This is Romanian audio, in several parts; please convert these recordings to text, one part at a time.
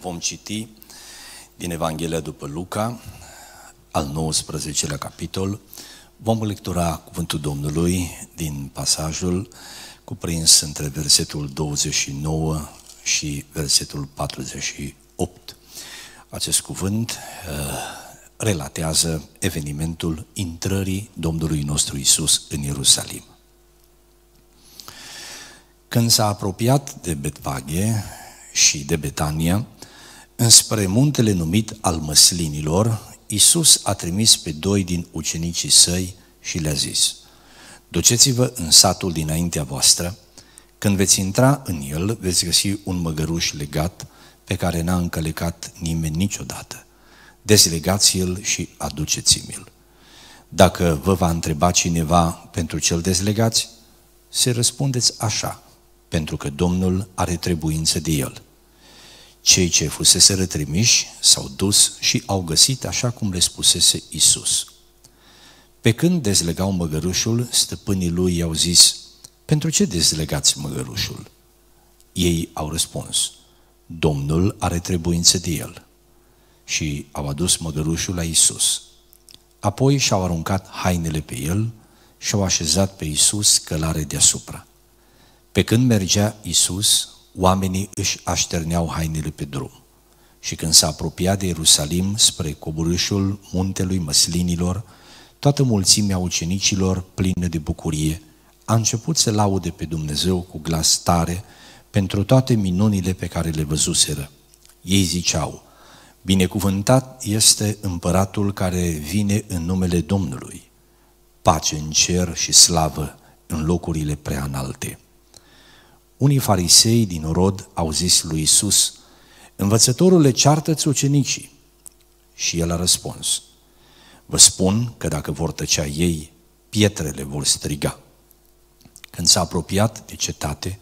Vom citi din Evanghelia după Luca, al 19-lea capitol. Vom lectura cuvântul Domnului din pasajul cuprins între versetul 29 și versetul 48. Acest cuvânt uh, relatează evenimentul intrării Domnului nostru Isus în Ierusalim. Când s-a apropiat de Betvaghe, și de Betania, înspre muntele numit al măslinilor, Iisus a trimis pe doi din ucenicii săi și le-a zis, Duceți-vă în satul dinaintea voastră, când veți intra în el, veți găsi un măgăruș legat pe care n-a încălecat nimeni niciodată. Dezlegați l și aduceți-mi-l. Dacă vă va întreba cineva pentru cel dezlegați, se răspundeți așa, pentru că Domnul are trebuință de el. Cei ce fusese rătrimiși s-au dus și au găsit așa cum le spusese Isus. Pe când dezlegau măgărușul, stăpânii lui i-au zis, Pentru ce dezlegați măgărușul? Ei au răspuns, Domnul are trebuință de el. Și au adus măgărușul la Isus. Apoi și-au aruncat hainele pe el și-au așezat pe Isus călare deasupra. Pe când mergea Isus, oamenii își așterneau hainele pe drum. Și când s-a apropiat de Ierusalim, spre coborâșul muntelui măslinilor, toată mulțimea ucenicilor, plină de bucurie, a început să laude pe Dumnezeu cu glas tare pentru toate minunile pe care le văzuseră. Ei ziceau, Binecuvântat este împăratul care vine în numele Domnului, pace în cer și slavă în locurile prea înalte unii farisei din Rod au zis lui Isus, Învățătorule, ceartă-ți ucenicii. Și el a răspuns, Vă spun că dacă vor tăcea ei, pietrele vor striga. Când s-a apropiat de cetate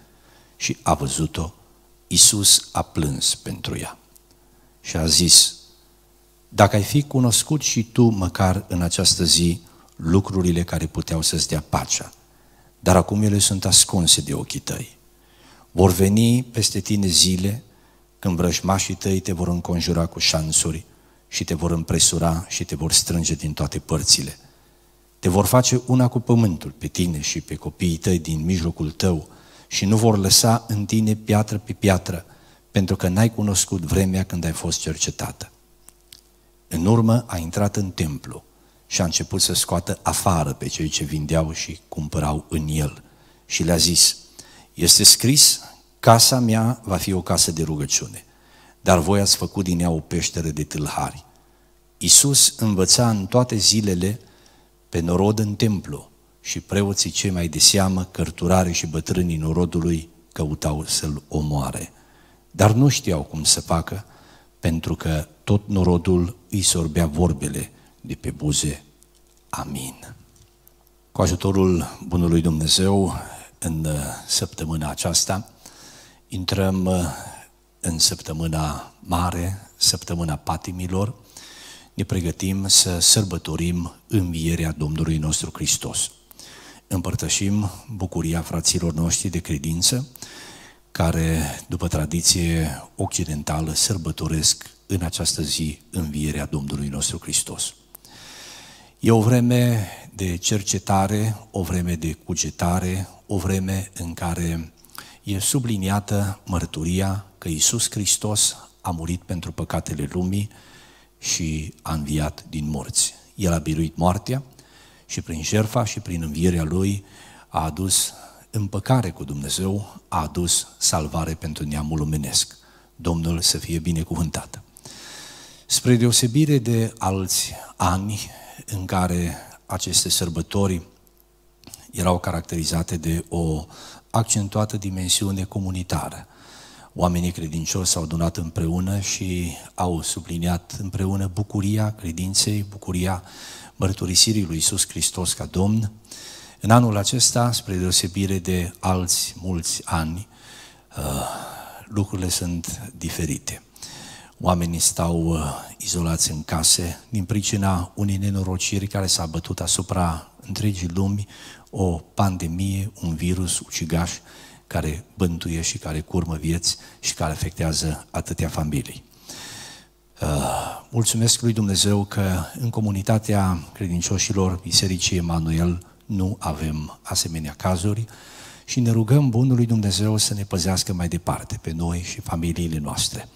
și a văzut-o, Isus a plâns pentru ea și a zis, Dacă ai fi cunoscut și tu, măcar în această zi, lucrurile care puteau să-ți dea pacea, dar acum ele sunt ascunse de ochii tăi. Vor veni peste tine zile când vrăjmașii tăi te vor înconjura cu șansuri și te vor împresura și te vor strânge din toate părțile. Te vor face una cu pământul pe tine și pe copiii tăi din mijlocul tău și nu vor lăsa în tine piatră pe piatră, pentru că n-ai cunoscut vremea când ai fost cercetată. În urmă a intrat în templu și a început să scoată afară pe cei ce vindeau și cumpărau în el și le-a zis, este scris, casa mea va fi o casă de rugăciune, dar voi ați făcut din ea o peșteră de tâlhari. Iisus învăța în toate zilele pe norod în templu și preoții cei mai de seamă, cărturare și bătrânii norodului căutau să-l omoare. Dar nu știau cum să facă, pentru că tot norodul îi sorbea vorbele de pe buze. Amin. Cu ajutorul Bunului Dumnezeu în uh, săptămâna aceasta. Intrăm uh, în săptămâna mare, săptămâna patimilor. Ne pregătim să sărbătorim învierea Domnului nostru Hristos. Împărtășim bucuria fraților noștri de credință, care, după tradiție occidentală, sărbătoresc în această zi învierea Domnului nostru Hristos. E o vreme de cercetare, o vreme de cugetare, o vreme în care e subliniată mărturia că Isus Hristos a murit pentru păcatele lumii și a înviat din morți. El a biruit moartea și prin jertfa și prin învierea Lui a adus împăcare cu Dumnezeu, a adus salvare pentru neamul omenesc. Domnul să fie binecuvântat. Spre deosebire de alți ani în care aceste sărbători erau caracterizate de o accentuată dimensiune comunitară. Oamenii credincioși s-au adunat împreună și au subliniat împreună bucuria credinței, bucuria mărturisirii lui Iisus Hristos ca Domn. În anul acesta, spre deosebire de alți mulți ani, uh, lucrurile sunt diferite. Oamenii stau uh, izolați în case din pricina unei nenorociri care s-a bătut asupra întregii lumi, o pandemie, un virus ucigaș care bântuie și care curmă vieți și care afectează atâtea familii. Uh, mulțumesc lui Dumnezeu că în comunitatea credincioșilor Bisericii Emanuel nu avem asemenea cazuri și ne rugăm Bunului Dumnezeu să ne păzească mai departe pe noi și familiile noastre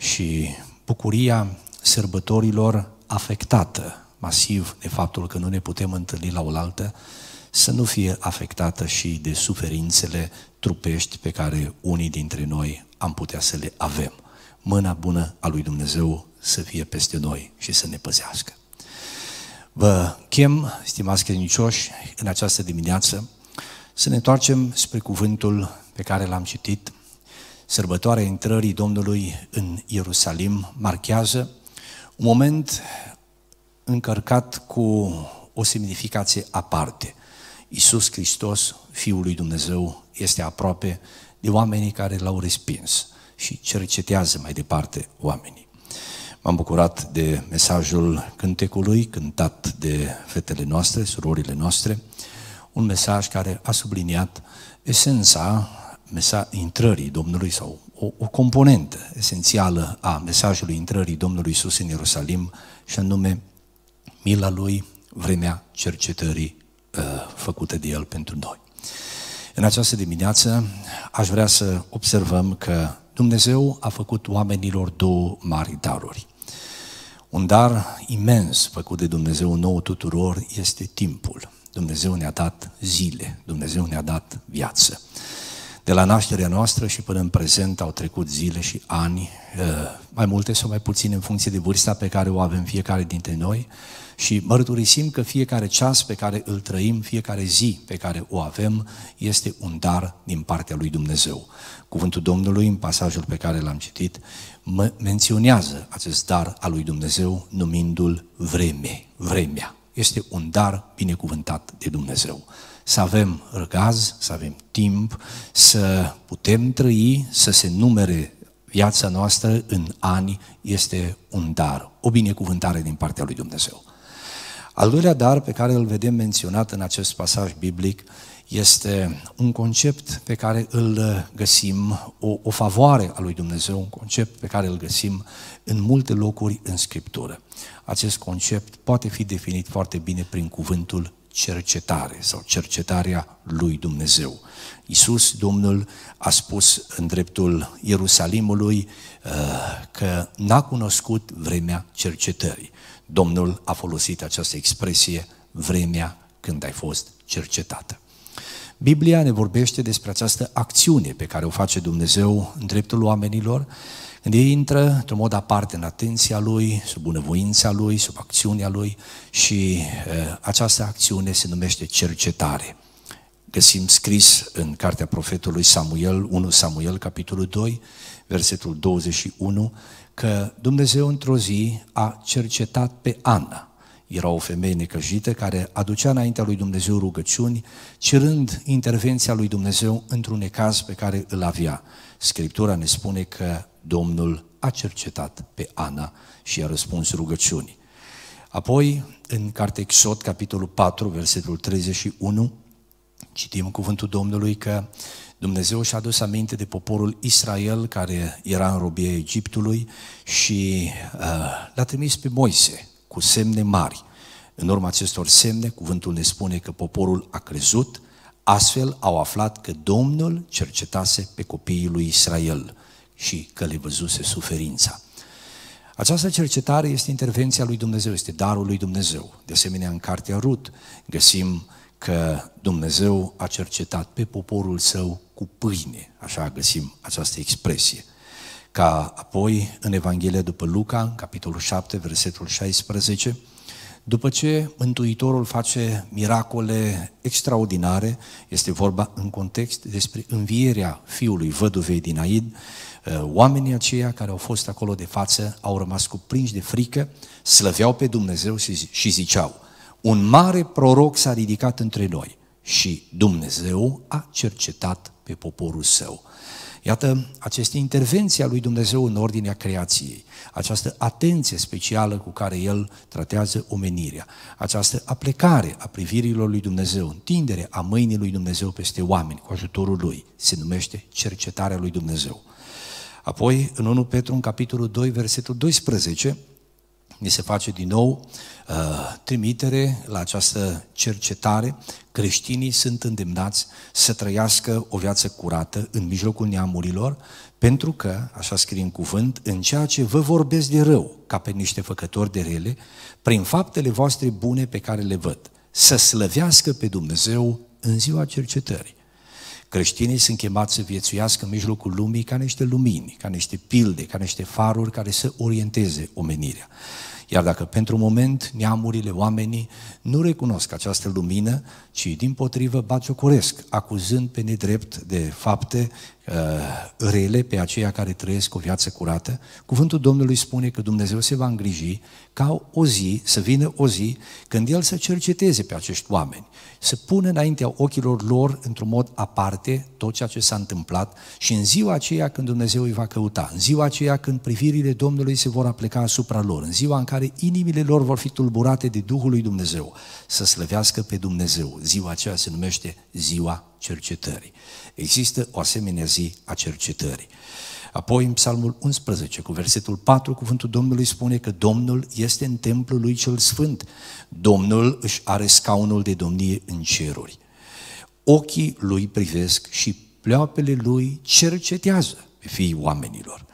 și bucuria sărbătorilor afectată masiv de faptul că nu ne putem întâlni la oaltă, să nu fie afectată și de suferințele trupești pe care unii dintre noi am putea să le avem. Mâna bună a lui Dumnezeu să fie peste noi și să ne păzească. Vă chem, stimați credincioși, în această dimineață să ne întoarcem spre cuvântul pe care l-am citit sărbătoarea intrării Domnului în Ierusalim marchează un moment încărcat cu o semnificație aparte. Iisus Hristos, Fiul lui Dumnezeu, este aproape de oamenii care l-au respins și cercetează mai departe oamenii. M-am bucurat de mesajul cântecului cântat de fetele noastre, surorile noastre, un mesaj care a subliniat esența intrării Domnului sau o, o componentă esențială a mesajului intrării Domnului Isus în Ierusalim și anume mila Lui, vremea cercetării uh, făcute de El pentru noi. În această dimineață aș vrea să observăm că Dumnezeu a făcut oamenilor două mari daruri. Un dar imens făcut de Dumnezeu nou tuturor este timpul. Dumnezeu ne-a dat zile, Dumnezeu ne-a dat viață. De la nașterea noastră și până în prezent au trecut zile și ani, eh, mai multe sau mai puține în funcție de vârsta pe care o avem fiecare dintre noi și mărturisim că fiecare ceas pe care îl trăim, fiecare zi pe care o avem, este un dar din partea lui Dumnezeu. Cuvântul Domnului, în pasajul pe care l-am citit, menționează acest dar al lui Dumnezeu numindu-l vreme, vremea. Este un dar binecuvântat de Dumnezeu să avem răgaz, să avem timp, să putem trăi, să se numere viața noastră în ani, este un dar, o binecuvântare din partea lui Dumnezeu. Al doilea dar pe care îl vedem menționat în acest pasaj biblic este un concept pe care îl găsim, o, o favoare a lui Dumnezeu, un concept pe care îl găsim în multe locuri în Scriptură. Acest concept poate fi definit foarte bine prin cuvântul cercetare sau cercetarea lui Dumnezeu. Iisus, Domnul, a spus în dreptul Ierusalimului uh, că n-a cunoscut vremea cercetării. Domnul a folosit această expresie, vremea când ai fost cercetată. Biblia ne vorbește despre această acțiune pe care o face Dumnezeu în dreptul oamenilor, când ei intră într-un mod aparte în atenția lui, sub bunăvoința lui, sub acțiunea lui și uh, această acțiune se numește cercetare. Găsim scris în cartea profetului Samuel, 1 Samuel, capitolul 2, versetul 21, că Dumnezeu într-o zi a cercetat pe Ana. Era o femeie necăjită care aducea înaintea lui Dumnezeu rugăciuni, cerând intervenția lui Dumnezeu într-un ecaz pe care îl avea. Scriptura ne spune că Domnul a cercetat pe Ana și a răspuns rugăciunii. Apoi, în cartea Exod, capitolul 4, versetul 31, citim cuvântul Domnului că Dumnezeu și-a adus aminte de poporul Israel care era în robie Egiptului și uh, l-a trimis pe Moise cu semne mari. În urma acestor semne, cuvântul ne spune că poporul a crezut, astfel au aflat că Domnul cercetase pe copiii lui Israel și că le văzuse suferința. Această cercetare este intervenția lui Dumnezeu, este darul lui Dumnezeu. De asemenea, în cartea Rut găsim că Dumnezeu a cercetat pe poporul său cu pâine, așa găsim această expresie. Ca apoi în Evanghelia după Luca, capitolul 7, versetul 16, după ce Mântuitorul face miracole extraordinare, este vorba în context despre învierea fiului văduvei din Aid, eh, oamenii aceia care au fost acolo de față au rămas cuprinși de frică, slăveau pe Dumnezeu și ziceau, un mare proroc s-a ridicat între noi și Dumnezeu a cercetat pe poporul său. Iată aceste intervenții a lui Dumnezeu în ordinea creației, această atenție specială cu care El tratează omenirea, această aplecare a privirilor lui Dumnezeu, întindere a mâinii lui Dumnezeu peste oameni cu ajutorul Lui, se numește cercetarea lui Dumnezeu. Apoi, în 1 Petru, în capitolul 2, versetul 12, ni se face din nou uh, trimitere la această cercetare. Creștinii sunt îndemnați să trăiască o viață curată în mijlocul neamurilor, pentru că, așa scrie în cuvânt, în ceea ce vă vorbesc de rău, ca pe niște făcători de rele, prin faptele voastre bune pe care le văd, să slăvească pe Dumnezeu în ziua cercetării. Creștinii sunt chemați să viețuiască în mijlocul lumii ca niște lumini, ca niște pilde, ca niște faruri care să orienteze omenirea. Iar dacă pentru moment neamurile, oamenii nu recunosc această lumină, ci din potrivă bagiocoresc, acuzând pe nedrept de fapte Uh, rele pe aceia care trăiesc o viață curată, cuvântul Domnului spune că Dumnezeu se va îngriji ca o zi, să vină o zi când El să cerceteze pe acești oameni, să pună înaintea ochilor lor, într-un mod aparte, tot ceea ce s-a întâmplat și în ziua aceea când Dumnezeu îi va căuta, în ziua aceea când privirile Domnului se vor apleca asupra lor, în ziua în care inimile lor vor fi tulburate de Duhul lui Dumnezeu, să slăvească pe Dumnezeu. Ziua aceea se numește ziua cercetării. Există o asemenea zi a cercetării. Apoi în Psalmul 11, cu versetul 4, cuvântul Domnului spune că Domnul este în templul lui cel sfânt. Domnul își are scaunul de domnie în ceruri. Ochii lui privesc și pleoapele lui cercetează pe fiii oamenilor.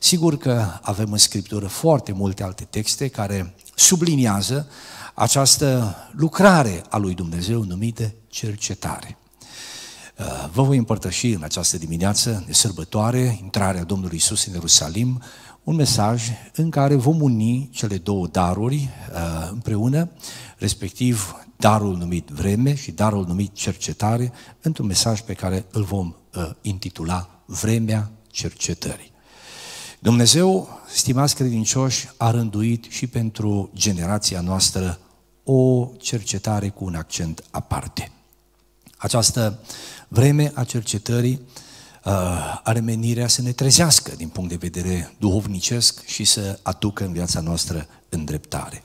Sigur că avem în Scriptură foarte multe alte texte care subliniază această lucrare a lui Dumnezeu numită cercetare. Uh, vă voi împărtăși în această dimineață de sărbătoare, intrarea Domnului Isus în Ierusalim, un mesaj în care vom uni cele două daruri uh, împreună, respectiv darul numit vreme și darul numit cercetare, într-un mesaj pe care îl vom uh, intitula Vremea cercetării. Dumnezeu, stimați credincioși, a rânduit și pentru generația noastră o cercetare cu un accent aparte. Această vreme a cercetării, uh, are menirea să ne trezească din punct de vedere duhovnicesc și să aducă în viața noastră îndreptare.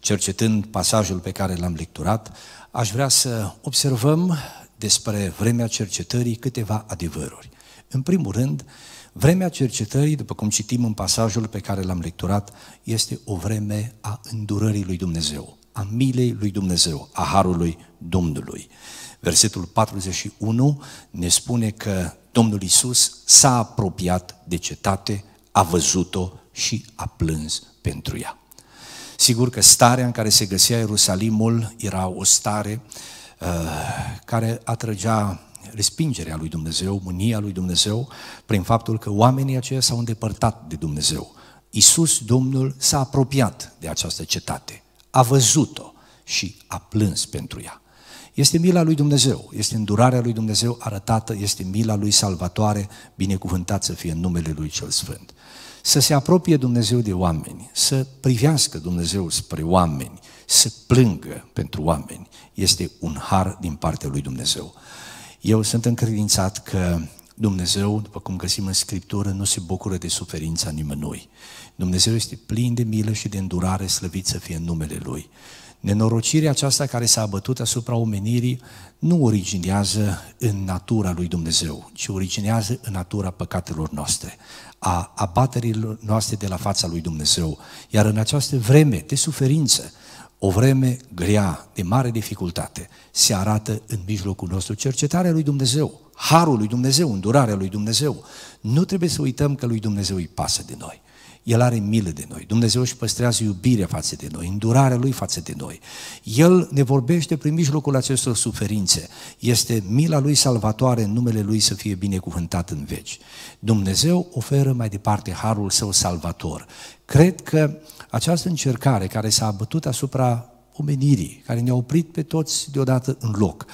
Cercetând pasajul pe care l-am lecturat, aș vrea să observăm despre vremea cercetării câteva adevăruri. În primul rând, vremea cercetării, după cum citim în pasajul pe care l-am lecturat, este o vreme a îndurării lui Dumnezeu, a milei lui Dumnezeu, a harului Domnului. Versetul 41 ne spune că Domnul Isus s-a apropiat de cetate, a văzut-o și a plâns pentru ea. Sigur că starea în care se găsea Ierusalimul era o stare uh, care atrăgea respingerea lui Dumnezeu, mânia lui Dumnezeu, prin faptul că oamenii aceia s-au îndepărtat de Dumnezeu. Isus, Domnul, s-a apropiat de această cetate, a văzut-o și a plâns pentru ea. Este mila lui Dumnezeu, este îndurarea lui Dumnezeu arătată, este mila lui Salvatoare, binecuvântat să fie în numele lui cel Sfânt. Să se apropie Dumnezeu de oameni, să privească Dumnezeu spre oameni, să plângă pentru oameni, este un har din partea lui Dumnezeu. Eu sunt încredințat că Dumnezeu, după cum găsim în Scriptură, nu se bucură de suferința nimănui. Dumnezeu este plin de milă și de îndurare, slăvit să fie în numele Lui. Nenorocirea aceasta care s-a abătut asupra omenirii nu originează în natura lui Dumnezeu, ci originează în natura păcatelor noastre, a abaterilor noastre de la fața lui Dumnezeu. Iar în această vreme de suferință, o vreme grea, de mare dificultate, se arată în mijlocul nostru cercetarea lui Dumnezeu, harul lui Dumnezeu, îndurarea lui Dumnezeu. Nu trebuie să uităm că lui Dumnezeu îi pasă de noi. El are milă de noi. Dumnezeu își păstrează iubirea față de noi, îndurarea Lui față de noi. El ne vorbește prin mijlocul acestor suferințe. Este mila Lui salvatoare, în numele Lui să fie binecuvântat în veci. Dumnezeu oferă mai departe harul său salvator. Cred că această încercare care s-a abătut asupra omenirii, care ne-a oprit pe toți deodată în loc,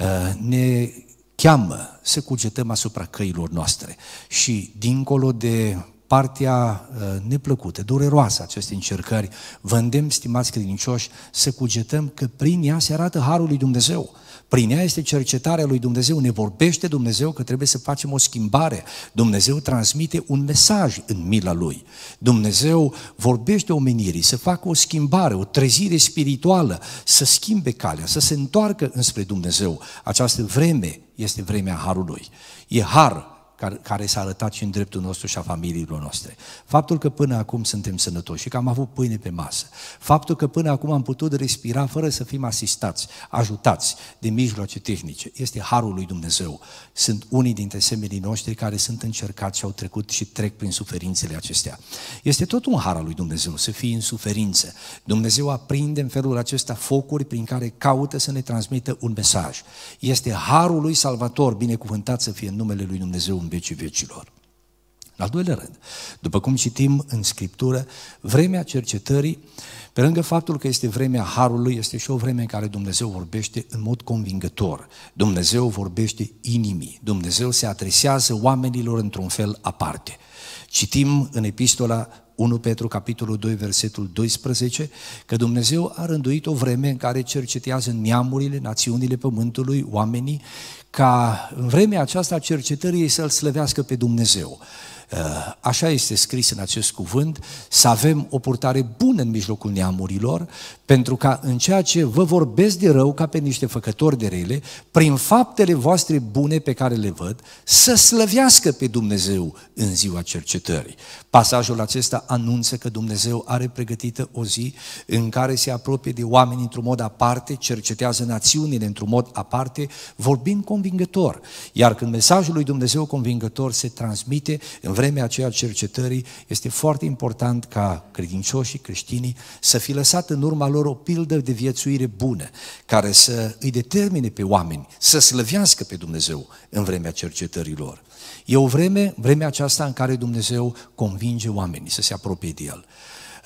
uh, ne cheamă să cugetăm asupra căilor noastre și dincolo de partea uh, neplăcută, dureroasă a acestei încercări, vă îndemn, stimați credincioși, să cugetăm că prin ea se arată Harul lui Dumnezeu. Prin ea este cercetarea lui Dumnezeu, ne vorbește Dumnezeu că trebuie să facem o schimbare. Dumnezeu transmite un mesaj în mila Lui. Dumnezeu vorbește omenirii să facă o schimbare, o trezire spirituală, să schimbe calea, să se întoarcă înspre Dumnezeu. Această vreme este vremea Harului. E har care, care s-a arătat și în dreptul nostru și a familiilor noastre. Faptul că până acum suntem sănătoși și că am avut pâine pe masă. Faptul că până acum am putut respira fără să fim asistați, ajutați de mijloace tehnice. Este harul lui Dumnezeu. Sunt unii dintre semenii noștri care sunt încercați și au trecut și trec prin suferințele acestea. Este tot un har al lui Dumnezeu să fii în suferință. Dumnezeu aprinde în felul acesta focuri prin care caută să ne transmită un mesaj. Este harul lui Salvator, binecuvântat să fie în numele lui Dumnezeu în vecii vecilor. În al doilea rând, după cum citim în Scriptură, vremea cercetării, pe lângă faptul că este vremea Harului, este și o vreme în care Dumnezeu vorbește în mod convingător. Dumnezeu vorbește inimii. Dumnezeu se adresează oamenilor într-un fel aparte. Citim în epistola 1 Petru, capitolul 2, versetul 12, că Dumnezeu a rânduit o vreme în care cercetează neamurile, națiunile pământului, oamenii, ca în vremea aceasta cercetării să-L slăvească pe Dumnezeu. Uh, așa este scris în acest cuvânt, să avem o purtare bună în mijlocul neamurilor, pentru ca în ceea ce vă vorbesc de rău ca pe niște făcători de rele, prin faptele voastre bune pe care le văd, să slăvească pe Dumnezeu în ziua cercetării. Pasajul acesta anunță că Dumnezeu are pregătită o zi în care se apropie de oameni într-un mod aparte, cercetează națiunile într-un mod aparte, vorbind convingător. Iar când mesajul lui Dumnezeu convingător se transmite în vreme vremea aceea cercetării, este foarte important ca credincioșii creștinii să fi lăsat în urma lor o pildă de viețuire bună, care să îi determine pe oameni să slăvească pe Dumnezeu în vremea cercetării lor. E o vreme, vremea aceasta în care Dumnezeu convinge oamenii să se apropie de El.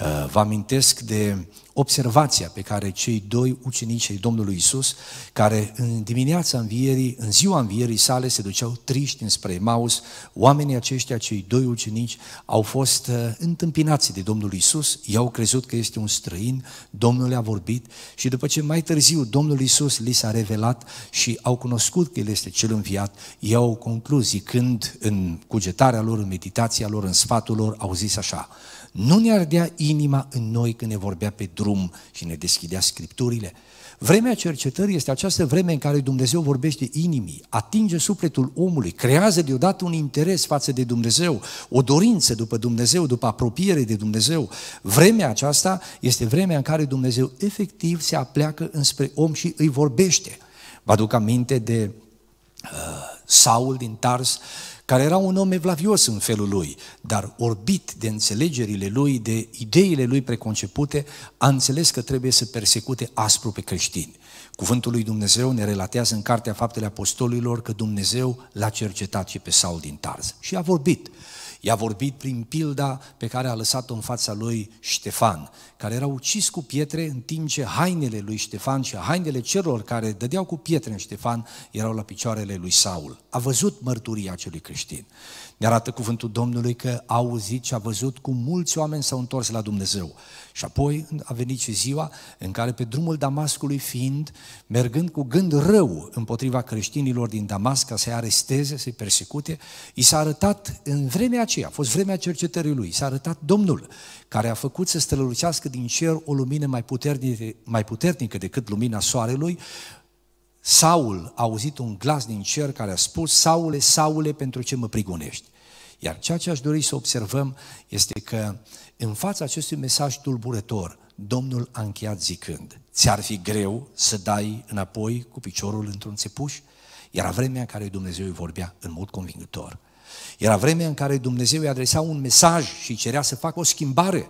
Uh, vă amintesc de observația pe care cei doi ucenici ai Domnului Isus, care în dimineața învierii, în ziua învierii sale, se duceau triști înspre Maus, oamenii aceștia, cei doi ucenici, au fost uh, întâmpinați de Domnul Isus, i-au crezut că este un străin, Domnul le-a vorbit și după ce mai târziu Domnul Isus li s-a revelat și au cunoscut că El este cel înviat, iau concluzii când în cugetarea lor, în meditația lor, în sfatul lor, au zis așa, nu ne ardea inima în noi când ne vorbea pe drum și ne deschidea scripturile. Vremea cercetării este această vreme în care Dumnezeu vorbește inimii, atinge sufletul omului, creează deodată un interes față de Dumnezeu, o dorință după Dumnezeu, după apropiere de Dumnezeu. Vremea aceasta este vremea în care Dumnezeu efectiv se apleacă înspre om și îi vorbește. Vă aduc aminte de uh, Saul din Tars, care era un om evlavios în felul lui, dar orbit de înțelegerile lui, de ideile lui preconcepute, a înțeles că trebuie să persecute aspru pe creștini. Cuvântul lui Dumnezeu ne relatează în Cartea Faptele Apostolilor că Dumnezeu l-a cercetat și pe Saul din Tarz și a vorbit. I-a vorbit prin pilda pe care a lăsat-o în fața lui Ștefan, care era ucis cu pietre în timp ce hainele lui Ștefan și hainele celor care dădeau cu pietre în Ștefan erau la picioarele lui Saul. A văzut mărturia acelui creștin. Ne arată cuvântul Domnului că a auzit și a văzut cum mulți oameni s-au întors la Dumnezeu. Și apoi a venit și ziua în care pe drumul Damascului fiind, mergând cu gând rău împotriva creștinilor din Damasc ca să-i aresteze, să-i persecute, i s-a arătat în vremea aceea, a fost vremea cercetării lui, s-a arătat Domnul, care a făcut să strălucească din cer o lumină mai puternică, mai puternică decât lumina soarelui, Saul a auzit un glas din cer care a spus, Saule, Saule, pentru ce mă prigonești? Iar ceea ce aș dori să observăm este că în fața acestui mesaj tulburător, Domnul a încheiat zicând, ți-ar fi greu să dai înapoi cu piciorul într-un țepuș? Era vremea în care Dumnezeu îi vorbea în mod convingător. Era vremea în care Dumnezeu îi adresa un mesaj și cerea să facă o schimbare.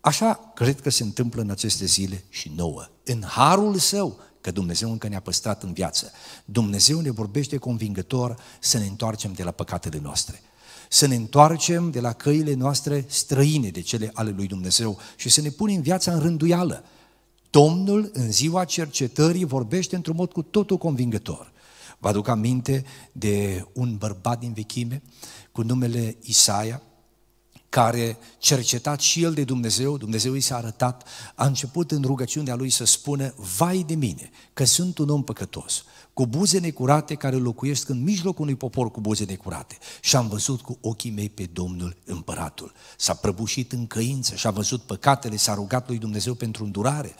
Așa cred că se întâmplă în aceste zile și nouă. În harul său, că Dumnezeu încă ne-a păstrat în viață. Dumnezeu ne vorbește convingător să ne întoarcem de la păcatele noastre să ne întoarcem de la căile noastre străine de cele ale lui Dumnezeu și să ne punem viața în rânduială. Domnul în ziua cercetării vorbește într-un mod cu totul convingător. Vă aduc aminte de un bărbat din vechime cu numele Isaia, care, cercetat și el de Dumnezeu, Dumnezeu i s-a arătat, a început în rugăciunea lui să spună, vai de mine, că sunt un om păcătos, cu buze necurate care locuiesc în mijlocul unui popor cu buze necurate. Și am văzut cu ochii mei pe Domnul împăratul. S-a prăbușit în căință și a văzut păcatele, s-a rugat lui Dumnezeu pentru îndurare.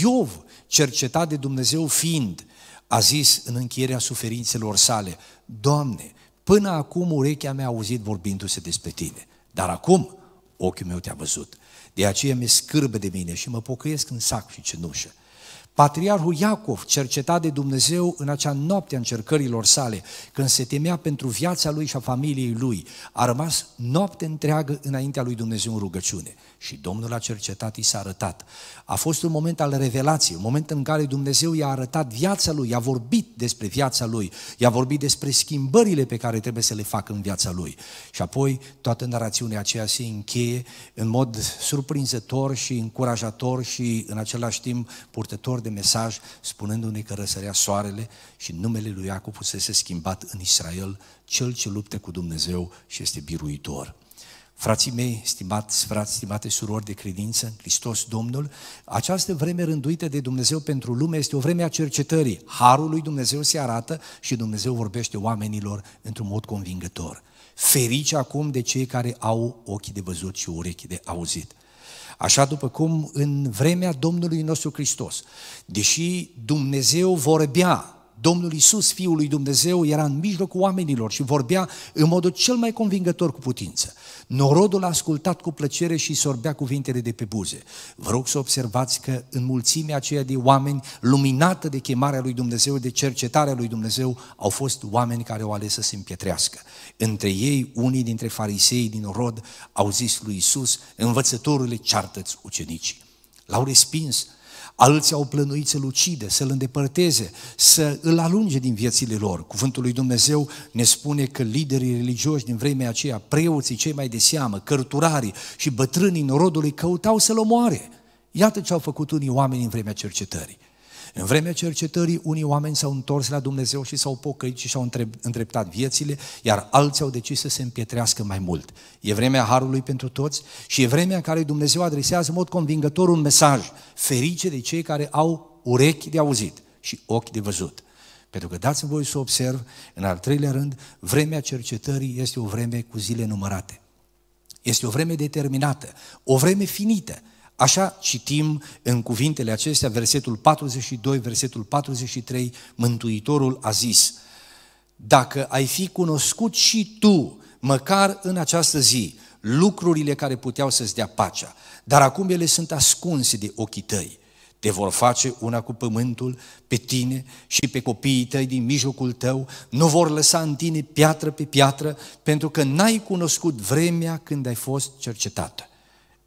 Iov, cercetat de Dumnezeu fiind, a zis în încheierea suferințelor sale, Doamne, până acum urechea mea a auzit vorbindu-se despre Tine dar acum ochiul meu te-a văzut. De aceea mi scârbă de mine și mă pocăiesc în sac și cenușă. Patriarhul Iacov, cercetat de Dumnezeu în acea noapte a încercărilor sale, când se temea pentru viața lui și a familiei lui, a rămas noapte întreagă înaintea lui Dumnezeu în rugăciune. Și Domnul a cercetat, i s-a arătat. A fost un moment al revelației, un moment în care Dumnezeu i-a arătat viața lui, i-a vorbit despre viața lui, i-a vorbit despre schimbările pe care trebuie să le facă în viața lui. Și apoi toată narațiunea aceea se încheie în mod surprinzător și încurajator și în același timp purtător de de mesaj spunându-ne că răsărea soarele și numele lui Iacob fusese schimbat în Israel, cel ce luptă cu Dumnezeu și este biruitor. Frații mei, stimați frați, stimate surori de credință Hristos Domnul, această vreme rânduită de Dumnezeu pentru lume este o vreme a cercetării. Harul lui Dumnezeu se arată și Dumnezeu vorbește oamenilor într-un mod convingător. Ferici acum de cei care au ochii de văzut și urechi de auzit. Așa după cum în vremea Domnului nostru Hristos, deși Dumnezeu vorbea Domnul Isus, Fiul lui Dumnezeu, era în mijlocul oamenilor și vorbea în modul cel mai convingător cu putință. Norodul a ascultat cu plăcere și sorbea cuvintele de pe buze. Vă rog să observați că în mulțimea aceea de oameni, luminată de chemarea lui Dumnezeu, de cercetarea lui Dumnezeu, au fost oameni care au ales să se împietrească. Între ei, unii dintre farisei din Norod au zis lui Isus învățătorule ceartă ucenicii. L-au respins, Alții au plănuit să-l ucide, să-l îndepărteze, să îl alunge din viețile lor. Cuvântul lui Dumnezeu ne spune că liderii religioși din vremea aceea, preoții cei mai de seamă, cărturarii și bătrânii norodului căutau să-l omoare. Iată ce au făcut unii oameni în vremea cercetării. În vremea cercetării, unii oameni s-au întors la Dumnezeu și s-au pocăit și și-au îndreptat viețile, iar alții au decis să se împietrească mai mult. E vremea Harului pentru toți și e vremea în care Dumnezeu adresează în mod convingător un mesaj, ferice de cei care au urechi de auzit și ochi de văzut. Pentru că dați-mi voi să observ, în al treilea rând, vremea cercetării este o vreme cu zile numărate. Este o vreme determinată, o vreme finită. Așa citim în cuvintele acestea, versetul 42, versetul 43, Mântuitorul a zis, Dacă ai fi cunoscut și tu, măcar în această zi, lucrurile care puteau să-ți dea pacea, dar acum ele sunt ascunse de ochii tăi, te vor face una cu pământul, pe tine și pe copiii tăi din mijlocul tău, nu vor lăsa în tine piatră pe piatră, pentru că n-ai cunoscut vremea când ai fost cercetată.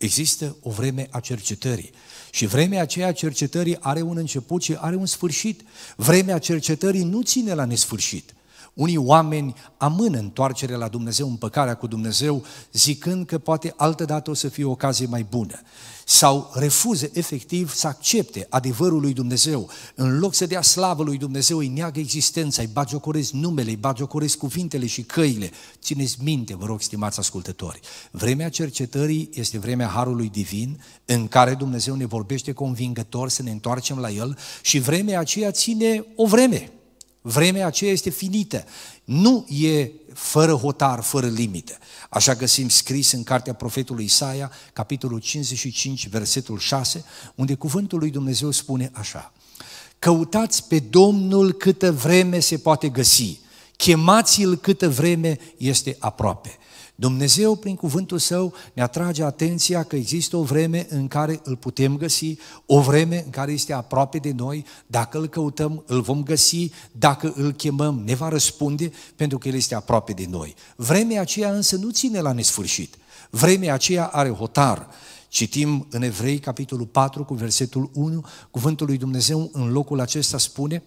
Există o vreme a cercetării. Și vremea aceea a cercetării are un început și are un sfârșit. Vremea cercetării nu ține la nesfârșit. Unii oameni amână întoarcerea la Dumnezeu, împăcarea cu Dumnezeu, zicând că poate dată o să fie o ocazie mai bună. Sau refuză efectiv să accepte adevărul lui Dumnezeu. În loc să dea slavă lui Dumnezeu, îi neagă existența, îi bagiocorezi numele, îi bagiocorezi cuvintele și căile. Țineți minte, vă rog, stimați ascultători, vremea cercetării este vremea Harului Divin, în care Dumnezeu ne vorbește convingător să ne întoarcem la El și vremea aceea ține o vreme Vremea aceea este finită. Nu e fără hotar, fără limite. Așa găsim scris în cartea profetului Isaia, capitolul 55, versetul 6, unde cuvântul lui Dumnezeu spune așa. Căutați pe Domnul câtă vreme se poate găsi, chemați-l câtă vreme este aproape. Dumnezeu, prin cuvântul Său, ne atrage atenția că există o vreme în care îl putem găsi, o vreme în care este aproape de noi, dacă îl căutăm, îl vom găsi, dacă îl chemăm, ne va răspunde, pentru că el este aproape de noi. Vremea aceea însă nu ține la nesfârșit. Vremea aceea are hotar. Citim în Evrei, capitolul 4, cu versetul 1, cuvântul lui Dumnezeu în locul acesta spune,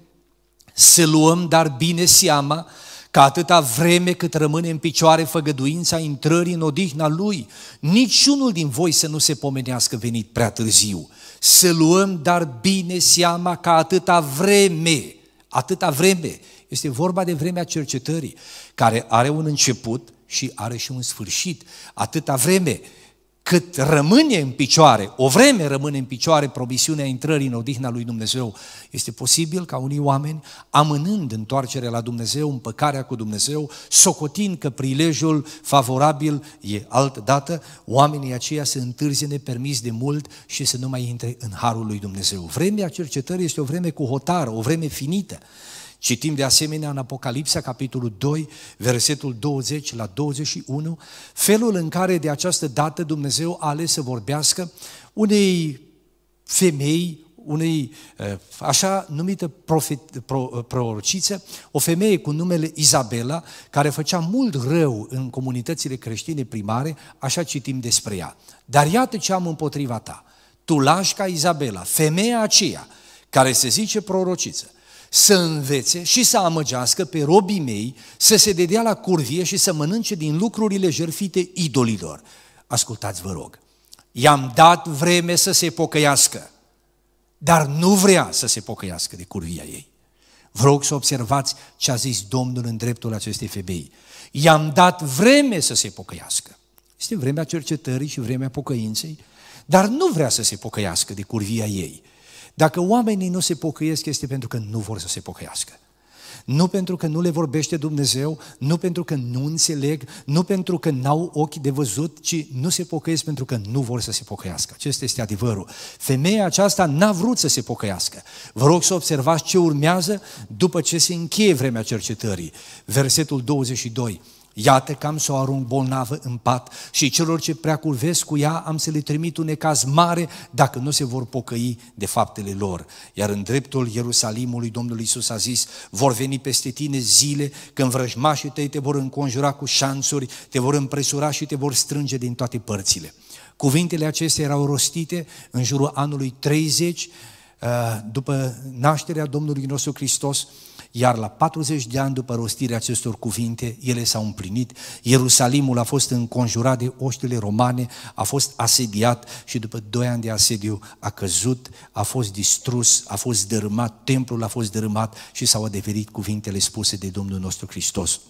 să luăm dar bine seama că atâta vreme cât rămâne în picioare făgăduința intrării în odihna Lui, niciunul din voi să nu se pomenească venit prea târziu. Să luăm dar bine seama că atâta vreme, atâta vreme, este vorba de vremea cercetării, care are un început și are și un sfârșit. Atâta vreme cât rămâne în picioare, o vreme rămâne în picioare promisiunea intrării în odihna lui Dumnezeu, este posibil ca unii oameni, amânând întoarcerea la Dumnezeu, împăcarea cu Dumnezeu, socotind că prilejul favorabil e altă dată, oamenii aceia se întârzie nepermis de mult și să nu mai intre în harul lui Dumnezeu. Vremea cercetării este o vreme cu hotar, o vreme finită. Citim de asemenea în Apocalipsa, capitolul 2, versetul 20 la 21, felul în care de această dată Dumnezeu a ales să vorbească unei femei, unei eh, așa numită profet, pro, eh, prorociță, o femeie cu numele Izabela, care făcea mult rău în comunitățile creștine primare, așa citim despre ea. Dar iată ce am împotriva ta. Tu lași ca Izabela, femeia aceea, care se zice prorociță, să învețe și să amăgească pe robii mei să se dedea la curvie și să mănânce din lucrurile jerfite idolilor. Ascultați, vă rog, i-am dat vreme să se pocăiască, dar nu vrea să se pocăiască de curvia ei. Vă rog să observați ce a zis Domnul în dreptul acestei femei. I-am dat vreme să se pocăiască. Este vremea cercetării și vremea pocăinței, dar nu vrea să se pocăiască de curvia ei. Dacă oamenii nu se pocăiesc, este pentru că nu vor să se pocăiască. Nu pentru că nu le vorbește Dumnezeu, nu pentru că nu înțeleg, nu pentru că n-au ochi de văzut, ci nu se pocăiesc pentru că nu vor să se pocăiască. Acesta este adevărul. Femeia aceasta n-a vrut să se pocăiască. Vă rog să observați ce urmează după ce se încheie vremea cercetării. Versetul 22. Iată că am să o arunc bolnavă în pat și celor ce prea curvesc cu ea am să le trimit un ecaz mare dacă nu se vor pocăi de faptele lor. Iar în dreptul Ierusalimului Domnul Iisus a zis, vor veni peste tine zile când vrăjmașii tăi te vor înconjura cu șanțuri, te vor împresura și te vor strânge din toate părțile. Cuvintele acestea erau rostite în jurul anului 30 uh, după nașterea Domnului nostru Hristos iar la 40 de ani după rostirea acestor cuvinte, ele s-au împlinit. Ierusalimul a fost înconjurat de oștile romane, a fost asediat și după 2 ani de asediu a căzut, a fost distrus, a fost dărâmat, templul a fost dărâmat și s-au adeverit cuvintele spuse de Domnul nostru Hristos.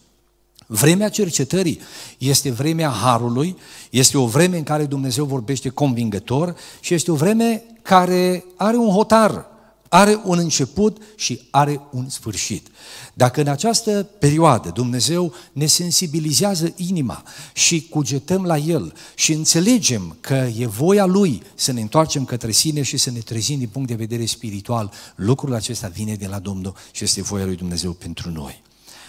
Vremea cercetării este vremea harului, este o vreme în care Dumnezeu vorbește convingător și este o vreme care are un hotar are un început și are un sfârșit. Dacă în această perioadă Dumnezeu ne sensibilizează inima și cugetăm la El și înțelegem că e voia Lui să ne întoarcem către sine și să ne trezim din punct de vedere spiritual, lucrul acesta vine de la Domnul și este voia Lui Dumnezeu pentru noi.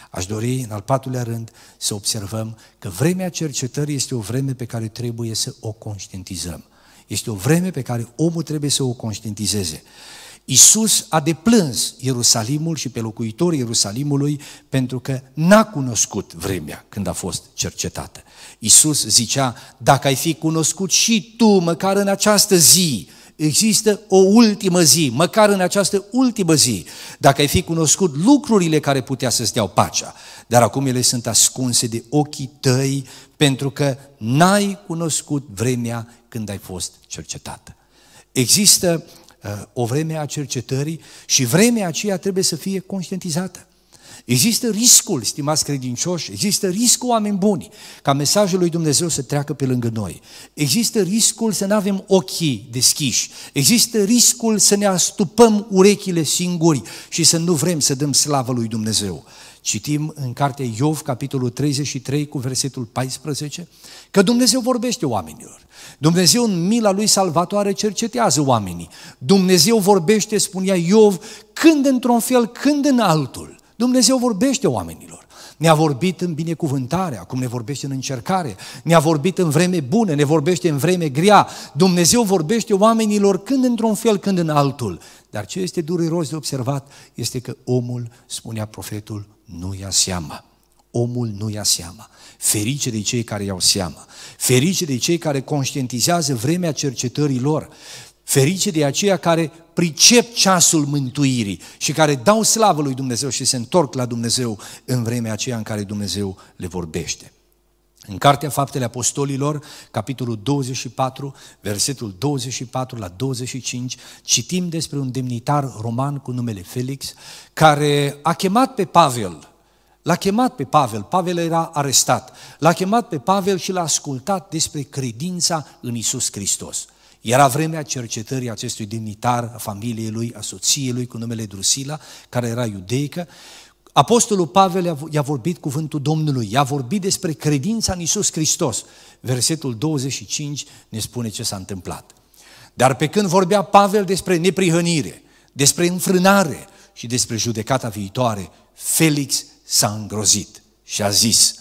Aș dori, în al patrulea rând, să observăm că vremea cercetării este o vreme pe care trebuie să o conștientizăm. Este o vreme pe care omul trebuie să o conștientizeze. Isus a deplâns Ierusalimul și pe locuitorii Ierusalimului pentru că n-a cunoscut vremea când a fost cercetată. Isus zicea, dacă ai fi cunoscut și tu, măcar în această zi, există o ultimă zi, măcar în această ultimă zi, dacă ai fi cunoscut lucrurile care putea să-ți dea pacea, dar acum ele sunt ascunse de ochii tăi pentru că n-ai cunoscut vremea când ai fost cercetată. Există Uh, o vreme a cercetării și vremea aceea trebuie să fie conștientizată. Există riscul, stimați credincioși, există riscul oameni buni ca mesajul lui Dumnezeu să treacă pe lângă noi. Există riscul să nu avem ochii deschiși. Există riscul să ne astupăm urechile singuri și să nu vrem să dăm slavă lui Dumnezeu. Citim în cartea Iov, capitolul 33, cu versetul 14, că Dumnezeu vorbește oamenilor. Dumnezeu în mila lui salvatoare cercetează oamenii. Dumnezeu vorbește, spunea Iov, când într-un fel, când în altul. Dumnezeu vorbește oamenilor. Ne-a vorbit în binecuvântare, acum ne vorbește în încercare, ne-a vorbit în vreme bună, ne vorbește în vreme grea. Dumnezeu vorbește oamenilor când într-un fel, când în altul. Dar ce este dureros de observat este că omul, spunea profetul, nu ia seama. Omul nu ia seama. Ferice de cei care iau seama. Ferice de cei care conștientizează vremea cercetării lor. Ferice de aceia care pricep ceasul mântuirii și care dau slavă lui Dumnezeu și se întorc la Dumnezeu în vremea aceea în care Dumnezeu le vorbește. În Cartea Faptele Apostolilor, capitolul 24, versetul 24 la 25, citim despre un demnitar roman cu numele Felix, care a chemat pe Pavel, l-a chemat pe Pavel, Pavel era arestat, l-a chemat pe Pavel și l-a ascultat despre credința în Isus Hristos. Era vremea cercetării acestui demnitar, a familiei lui, a soției lui cu numele Drusila, care era iudeică, Apostolul Pavel i-a vorbit cuvântul Domnului, i-a vorbit despre credința în Isus Hristos. Versetul 25 ne spune ce s-a întâmplat. Dar pe când vorbea Pavel despre neprihănire, despre înfrânare și despre judecata viitoare, Felix s-a îngrozit și a zis,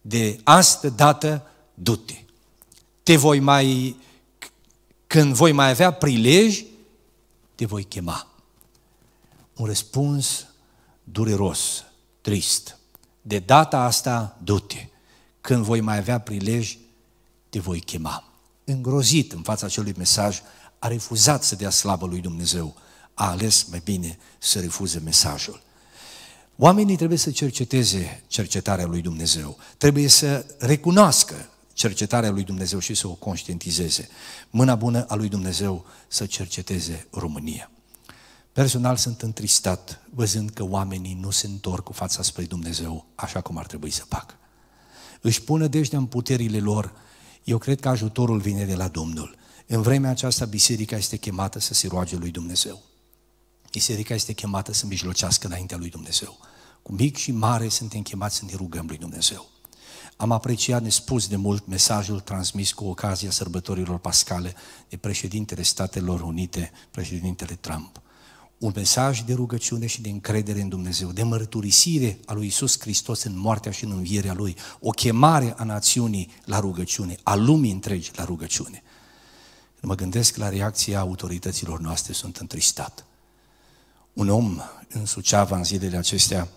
de astă dată du-te. Te voi mai, când voi mai avea prilej, te voi chema. Un răspuns dureros, trist. De data asta, du-te. Când voi mai avea prilej, te voi chema. Îngrozit în fața acelui mesaj, a refuzat să dea slabă lui Dumnezeu. A ales mai bine să refuze mesajul. Oamenii trebuie să cerceteze cercetarea lui Dumnezeu. Trebuie să recunoască cercetarea lui Dumnezeu și să o conștientizeze. Mâna bună a lui Dumnezeu să cerceteze România. Personal sunt întristat văzând că oamenii nu se întorc cu fața spre Dumnezeu așa cum ar trebui să facă. Își pună deștea în puterile lor. Eu cred că ajutorul vine de la Domnul. În vremea aceasta biserica este chemată să se roage lui Dumnezeu. Biserica este chemată să mijlocească înaintea lui Dumnezeu. Cu mic și mare suntem chemați să ne rugăm lui Dumnezeu. Am apreciat nespus de mult mesajul transmis cu ocazia sărbătorilor pascale de președintele Statelor Unite, președintele Trump un mesaj de rugăciune și de încredere în Dumnezeu, de mărturisire a lui Isus Hristos în moartea și în învierea Lui, o chemare a națiunii la rugăciune, a lumii întregi la rugăciune. Când mă gândesc la reacția autorităților noastre, sunt întristat. Un om în Suceava, în zilele acestea,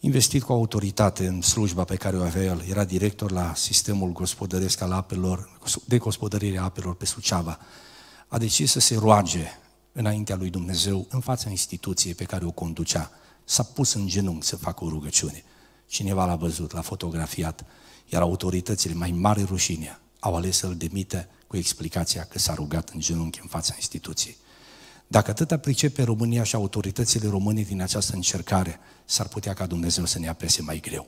investit cu autoritate în slujba pe care o avea el, era director la sistemul gospodăresc al apelor, de gospodărire a apelor pe Suceava, a decis să se roage înaintea lui Dumnezeu, în fața instituției pe care o conducea. S-a pus în genunchi să facă o rugăciune. Cineva l-a văzut, l-a fotografiat, iar autoritățile, mai mare rușine, au ales să-l demite cu explicația că s-a rugat în genunchi în fața instituției. Dacă atâta pricepe România și autoritățile române din această încercare, s-ar putea ca Dumnezeu să ne apese mai greu.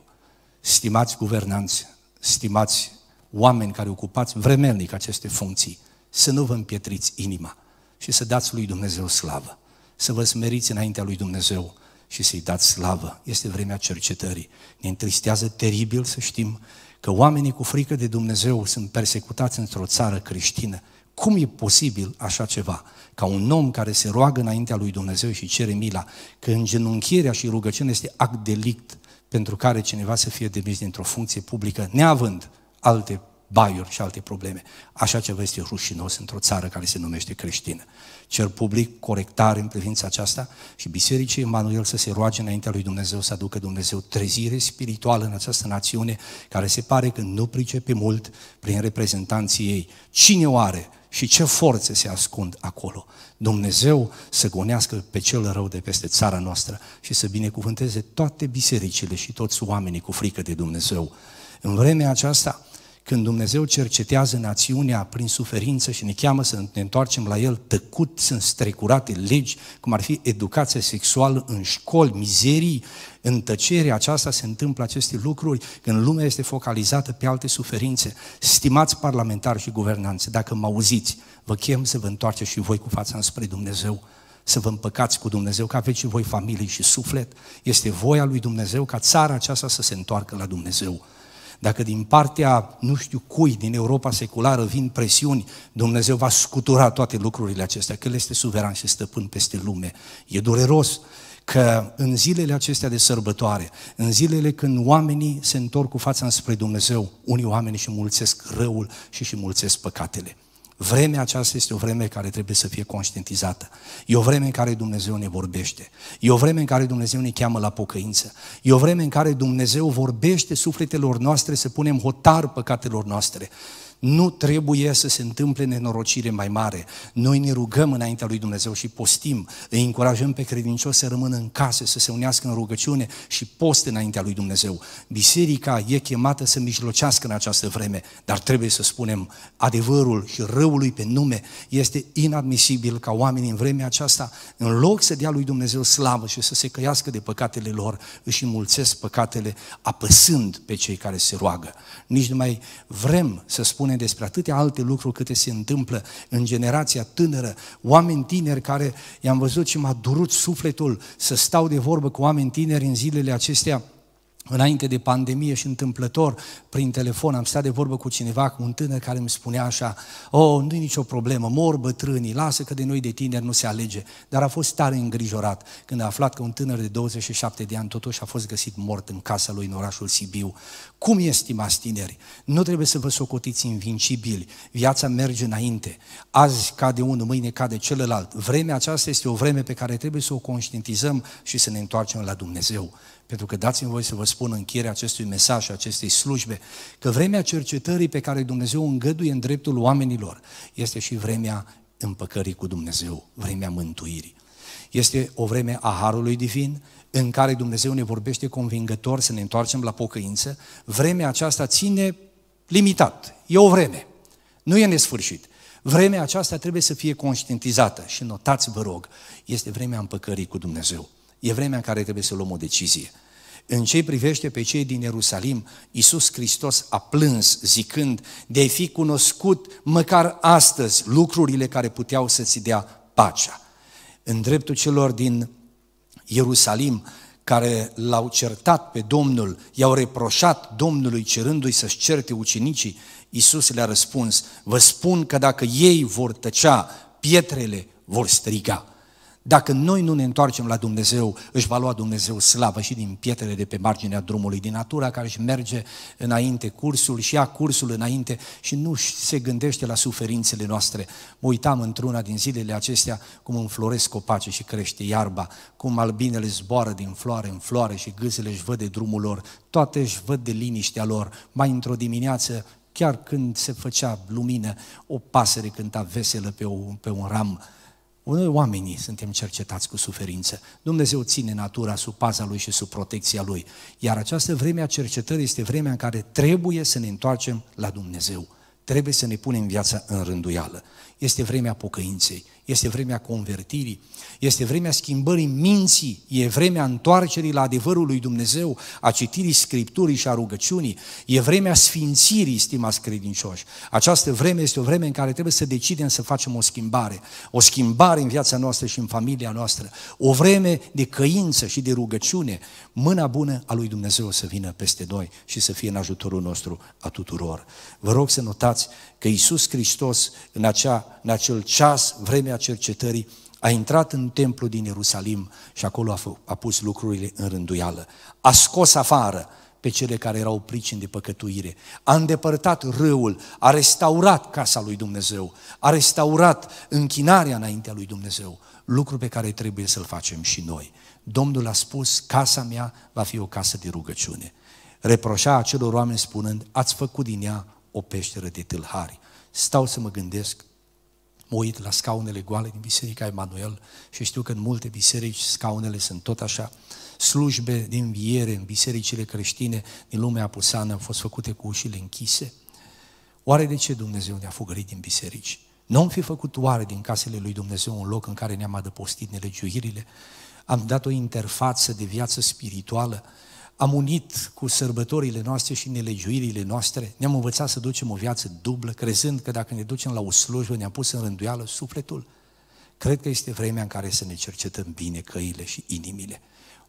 Stimați guvernanți, stimați oameni care ocupați vremelnic aceste funcții, să nu vă împietriți inima și să dați lui Dumnezeu slavă. Să vă smeriți înaintea lui Dumnezeu și să-i dați slavă. Este vremea cercetării. Ne întristează teribil să știm că oamenii cu frică de Dumnezeu sunt persecutați într-o țară creștină. Cum e posibil așa ceva? Ca un om care se roagă înaintea lui Dumnezeu și cere mila, că îngenunchierea și rugăciunea este act delict pentru care cineva să fie demis dintr-o funcție publică, neavând alte baiuri și alte probleme. Așa ceva este rușinos într-o țară care se numește creștină. Cer public corectare în privința aceasta și bisericii Emanuel să se roage înaintea lui Dumnezeu să aducă Dumnezeu trezire spirituală în această națiune care se pare că nu pricepe mult prin reprezentanții ei. Cine o are și ce forțe se ascund acolo? Dumnezeu să gonească pe cel rău de peste țara noastră și să binecuvânteze toate bisericile și toți oamenii cu frică de Dumnezeu. În vremea aceasta, când Dumnezeu cercetează națiunea prin suferință și ne cheamă să ne întoarcem la El, tăcut sunt strecurate legi, cum ar fi educația sexuală în școli, mizerii, în tăcere aceasta se întâmplă aceste lucruri, când lumea este focalizată pe alte suferințe. Stimați parlamentari și guvernanți, dacă mă auziți, vă chem să vă întoarceți și voi cu fața înspre Dumnezeu să vă împăcați cu Dumnezeu, că aveți și voi familie și suflet. Este voia lui Dumnezeu ca țara aceasta să se întoarcă la Dumnezeu. Dacă din partea nu știu cui din Europa seculară vin presiuni, Dumnezeu va scutura toate lucrurile acestea, că El este suveran și stăpân peste lume. E dureros că în zilele acestea de sărbătoare, în zilele când oamenii se întorc cu fața înspre Dumnezeu, unii oameni și mulțesc răul și și mulțesc păcatele. Vremea aceasta este o vreme care trebuie să fie conștientizată. E o vreme în care Dumnezeu ne vorbește. E o vreme în care Dumnezeu ne cheamă la pocăință. E o vreme în care Dumnezeu vorbește sufletelor noastre să punem hotar păcatelor noastre nu trebuie să se întâmple nenorocire mai mare. Noi ne rugăm înaintea lui Dumnezeu și postim, îi încurajăm pe credincioși să rămână în case, să se unească în rugăciune și post înaintea lui Dumnezeu. Biserica e chemată să mijlocească în această vreme, dar trebuie să spunem adevărul și răului pe nume. Este inadmisibil ca oamenii în vremea aceasta, în loc să dea lui Dumnezeu slavă și să se căiască de păcatele lor, își înmulțesc păcatele apăsând pe cei care se roagă. Nici nu mai vrem să spunem spune despre atâtea alte lucruri câte se întâmplă în generația tânără, oameni tineri care i-am văzut și m-a durut sufletul să stau de vorbă cu oameni tineri în zilele acestea, înainte de pandemie și întâmplător, prin telefon, am stat de vorbă cu cineva, cu un tânăr care îmi spunea așa, oh, nu i nicio problemă, mor bătrânii, lasă că de noi de tineri nu se alege. Dar a fost tare îngrijorat când a aflat că un tânăr de 27 de ani totuși a fost găsit mort în casa lui în orașul Sibiu. Cum e, stimați tineri? Nu trebuie să vă socotiți invincibili. Viața merge înainte. Azi cade unul, mâine cade celălalt. Vremea aceasta este o vreme pe care trebuie să o conștientizăm și să ne întoarcem la Dumnezeu. Pentru că dați-mi voi să vă spun în încheierea acestui mesaj și acestei slujbe că vremea cercetării pe care Dumnezeu îngăduie în dreptul oamenilor este și vremea împăcării cu Dumnezeu, vremea mântuirii. Este o vreme a harului divin în care Dumnezeu ne vorbește convingător să ne întoarcem la pocăință. Vremea aceasta ține limitat, e o vreme, nu e nesfârșit. Vremea aceasta trebuie să fie conștientizată și notați, vă rog, este vremea împăcării cu Dumnezeu. E vremea în care trebuie să luăm o decizie. În ce privește pe cei din Ierusalim, Iisus Hristos a plâns zicând de fi cunoscut măcar astăzi lucrurile care puteau să-ți dea pacea. În dreptul celor din Ierusalim, care l-au certat pe Domnul, i-au reproșat Domnului cerându-i să-și certe ucenicii, Iisus le-a răspuns, vă spun că dacă ei vor tăcea, pietrele vor striga. Dacă noi nu ne întoarcem la Dumnezeu, își va lua Dumnezeu slavă și din pietrele de pe marginea drumului, din natura care își merge înainte cursul și ia cursul înainte și nu se gândește la suferințele noastre. Mă uitam într-una din zilele acestea cum înfloresc copacii și crește iarba, cum albinele zboară din floare în floare și gâzele își văd de drumul lor, toate își văd de liniștea lor. Mai într-o dimineață, chiar când se făcea lumină, o pasăre cânta veselă pe, o, pe un ram noi oamenii suntem cercetați cu suferință. Dumnezeu ține natura sub paza Lui și sub protecția Lui. Iar această vreme a cercetării este vremea în care trebuie să ne întoarcem la Dumnezeu. Trebuie să ne punem viața în rânduială. Este vremea pocăinței, este vremea convertirii, este vremea schimbării minții, e vremea întoarcerii la adevărul lui Dumnezeu, a citirii Scripturii și a rugăciunii, e vremea sfințirii, stimați credincioși. Această vreme este o vreme în care trebuie să decidem să facem o schimbare, o schimbare în viața noastră și în familia noastră, o vreme de căință și de rugăciune, mâna bună a lui Dumnezeu să vină peste noi și să fie în ajutorul nostru a tuturor. Vă rog să notați că Isus Hristos în acea în acel ceas, vremea cercetării, a intrat în templu din Ierusalim și acolo a, a pus lucrurile în rânduială. A scos afară pe cele care erau pricini de păcătuire. A îndepărtat râul, a restaurat casa lui Dumnezeu, a restaurat închinarea înaintea lui Dumnezeu, lucru pe care trebuie să-l facem și noi. Domnul a spus, casa mea va fi o casă de rugăciune. Reproșa acelor oameni spunând, ați făcut din ea o peșteră de tâlhari. Stau să mă gândesc Mă uit la scaunele goale din Biserica Emanuel și știu că în multe biserici scaunele sunt tot așa. Slujbe de înviere în bisericile creștine din lumea apusană au fost făcute cu ușile închise. Oare de ce Dumnezeu ne-a fugărit din biserici? Nu am fi făcut oare din casele lui Dumnezeu un loc în care ne-am adăpostit nelegiuirile? Am dat o interfață de viață spirituală am unit cu sărbătorile noastre și nelegiuirile noastre, ne-am învățat să ducem o viață dublă, crezând că dacă ne ducem la o slujbă, ne-am pus în rânduială sufletul. Cred că este vremea în care să ne cercetăm bine căile și inimile.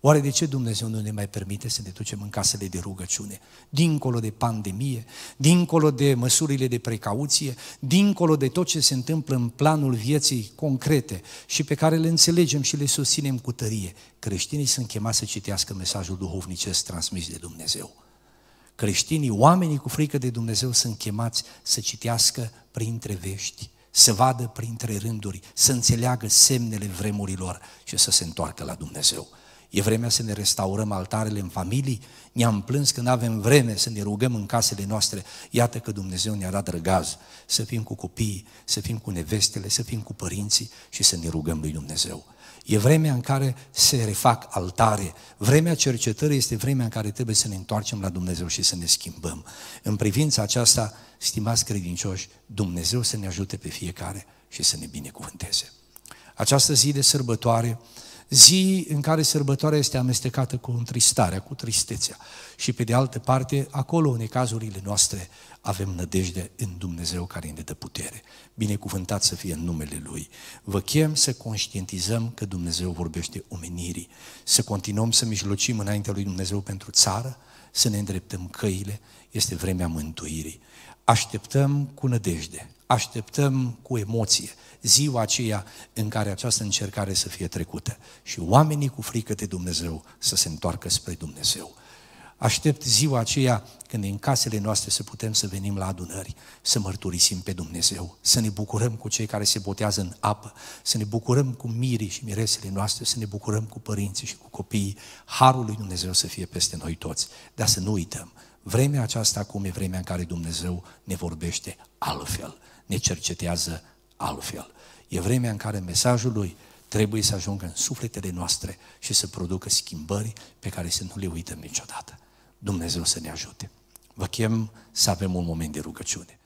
Oare de ce Dumnezeu nu ne mai permite să ne ducem în casele de rugăciune? Dincolo de pandemie, dincolo de măsurile de precauție, dincolo de tot ce se întâmplă în planul vieții concrete și pe care le înțelegem și le susținem cu tărie, creștinii sunt chemați să citească mesajul duhovnicesc transmis de Dumnezeu. Creștinii, oamenii cu frică de Dumnezeu, sunt chemați să citească printre vești, să vadă printre rânduri, să înțeleagă semnele vremurilor și să se întoarcă la Dumnezeu. E vremea să ne restaurăm altarele în familii? Ne-am plâns că nu avem vreme să ne rugăm în casele noastre. Iată că Dumnezeu ne-a dat răgaz să fim cu copiii, să fim cu nevestele, să fim cu părinții și să ne rugăm lui Dumnezeu. E vremea în care se refac altare. Vremea cercetării este vremea în care trebuie să ne întoarcem la Dumnezeu și să ne schimbăm. În privința aceasta, stimați credincioși, Dumnezeu să ne ajute pe fiecare și să ne binecuvânteze. Această zi de sărbătoare, zi în care sărbătoarea este amestecată cu întristarea, cu tristețea. Și pe de altă parte, acolo, în cazurile noastre, avem nădejde în Dumnezeu care ne dă putere. Binecuvântat să fie în numele Lui. Vă chem să conștientizăm că Dumnezeu vorbește omenirii, să continuăm să mijlocim înaintea Lui Dumnezeu pentru țară, să ne îndreptăm căile, este vremea mântuirii. Așteptăm cu nădejde Așteptăm cu emoție ziua aceea în care această încercare să fie trecută și oamenii cu frică de Dumnezeu să se întoarcă spre Dumnezeu. Aștept ziua aceea când în casele noastre să putem să venim la adunări, să mărturisim pe Dumnezeu, să ne bucurăm cu cei care se botează în apă, să ne bucurăm cu mirii și miresele noastre, să ne bucurăm cu părinții și cu copiii, harul lui Dumnezeu să fie peste noi toți. Dar să nu uităm, vremea aceasta acum e vremea în care Dumnezeu ne vorbește altfel ne cercetează altfel. E vremea în care mesajul lui trebuie să ajungă în sufletele noastre și să producă schimbări pe care să nu le uităm niciodată. Dumnezeu să ne ajute. Vă chem să avem un moment de rugăciune.